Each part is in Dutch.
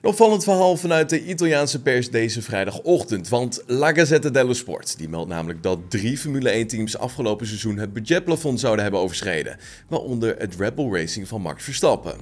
Een opvallend verhaal vanuit de Italiaanse pers deze vrijdagochtend. Want La Gazzetta dello Sport die meldt namelijk dat drie Formule 1-teams afgelopen seizoen het budgetplafond zouden hebben overschreden. Waaronder het Red Bull Racing van Max Verstappen.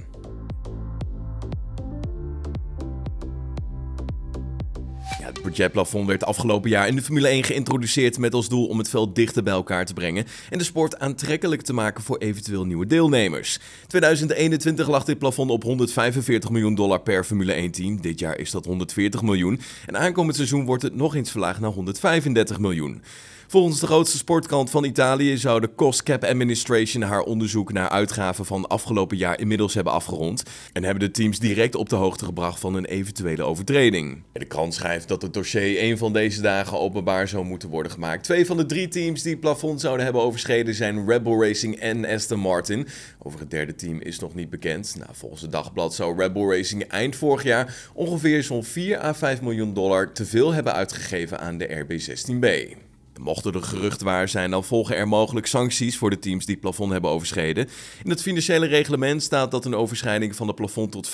het budgetplafond werd afgelopen jaar in de Formule 1 geïntroduceerd met als doel om het veld dichter bij elkaar te brengen en de sport aantrekkelijk te maken voor eventueel nieuwe deelnemers. 2021 lag dit plafond op 145 miljoen dollar per Formule 1 team, dit jaar is dat 140 miljoen en aankomend seizoen wordt het nog eens verlaagd naar 135 miljoen. Volgens de grootste sportkrant van Italië zou de Cost Cap Administration haar onderzoek naar uitgaven van afgelopen jaar inmiddels hebben afgerond en hebben de teams direct op de hoogte gebracht van een eventuele overtreding. De krant schrijft dat het dossier een van deze dagen openbaar zou moeten worden gemaakt. Twee van de drie teams die het plafond zouden hebben overschreden zijn Rebel Racing en Aston Martin. Over het derde team is nog niet bekend. Nou, volgens het dagblad zou Rebel Racing eind vorig jaar ongeveer zo'n 4 à 5 miljoen dollar te veel hebben uitgegeven aan de RB16B. Mochten de geruchten waar zijn, dan volgen er mogelijk sancties voor de teams die het plafond hebben overschreden. In het financiële reglement staat dat een overschrijding van het plafond tot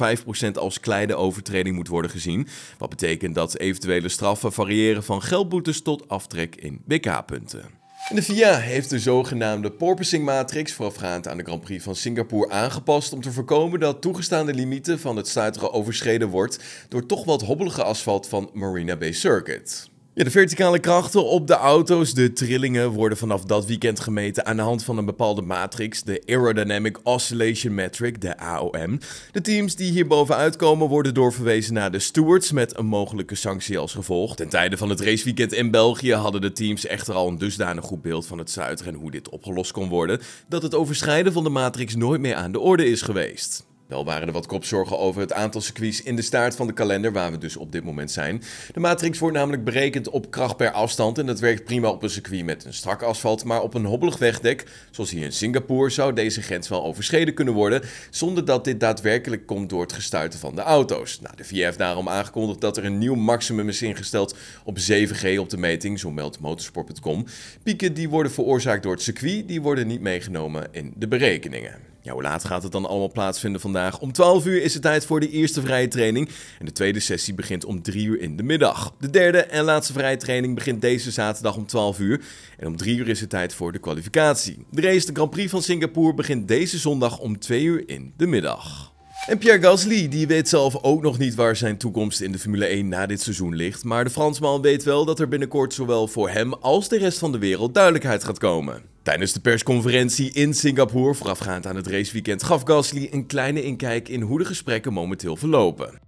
5% als kleine overtreding moet worden gezien. Wat betekent dat eventuele straffen variëren van geldboetes tot aftrek in WK-punten. de FIA heeft de zogenaamde porpoising matrix voorafgaand aan de Grand Prix van Singapore aangepast om te voorkomen dat toegestaande limieten van het stuiteren overschreden wordt door toch wat hobbelige asfalt van Marina Bay Circuit de verticale krachten op de auto's, de trillingen, worden vanaf dat weekend gemeten aan de hand van een bepaalde matrix, de Aerodynamic Oscillation Metric, de AOM. De teams die hierboven uitkomen worden doorverwezen naar de stewards met een mogelijke sanctie als gevolg. Ten tijde van het raceweekend in België hadden de teams echter al een dusdanig goed beeld van het zuider en hoe dit opgelost kon worden, dat het overschrijden van de matrix nooit meer aan de orde is geweest. Wel waren er wat kopzorgen over het aantal circuits in de staart van de kalender waar we dus op dit moment zijn. De matrix wordt namelijk berekend op kracht per afstand en dat werkt prima op een circuit met een strak asfalt, maar op een hobbelig wegdek, zoals hier in Singapore, zou deze grens wel overschreden kunnen worden zonder dat dit daadwerkelijk komt door het gestuiten van de auto's. Nou, de VIA heeft daarom aangekondigd dat er een nieuw maximum is ingesteld op 7G op de meting, zo meldt motorsport.com. Pieken die worden veroorzaakt door het circuit, die worden niet meegenomen in de berekeningen. Ja, hoe laat gaat het dan allemaal plaatsvinden vandaag? Om 12 uur is het tijd voor de eerste vrije training. En de tweede sessie begint om 3 uur in de middag. De derde en laatste vrije training begint deze zaterdag om 12 uur. En om 3 uur is het tijd voor de kwalificatie. De race, de Grand Prix van Singapore, begint deze zondag om 2 uur in de middag. En Pierre Gasly die weet zelf ook nog niet waar zijn toekomst in de Formule 1 na dit seizoen ligt. Maar de Fransman weet wel dat er binnenkort zowel voor hem als de rest van de wereld duidelijkheid gaat komen. Tijdens de persconferentie in Singapore voorafgaand aan het raceweekend gaf Gasly een kleine inkijk in hoe de gesprekken momenteel verlopen.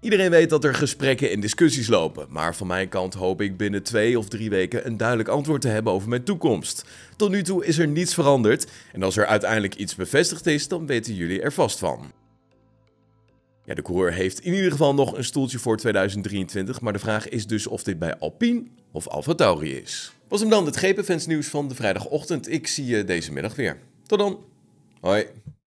Iedereen weet dat er gesprekken en discussies lopen, maar van mijn kant hoop ik binnen twee of drie weken een duidelijk antwoord te hebben over mijn toekomst. Tot nu toe is er niets veranderd en als er uiteindelijk iets bevestigd is, dan weten jullie er vast van. Ja, de coureur heeft in ieder geval nog een stoeltje voor 2023, maar de vraag is dus of dit bij Alpine of AlphaTauri is. Was hem dan het GPFans nieuws van de vrijdagochtend. Ik zie je deze middag weer. Tot dan. Hoi.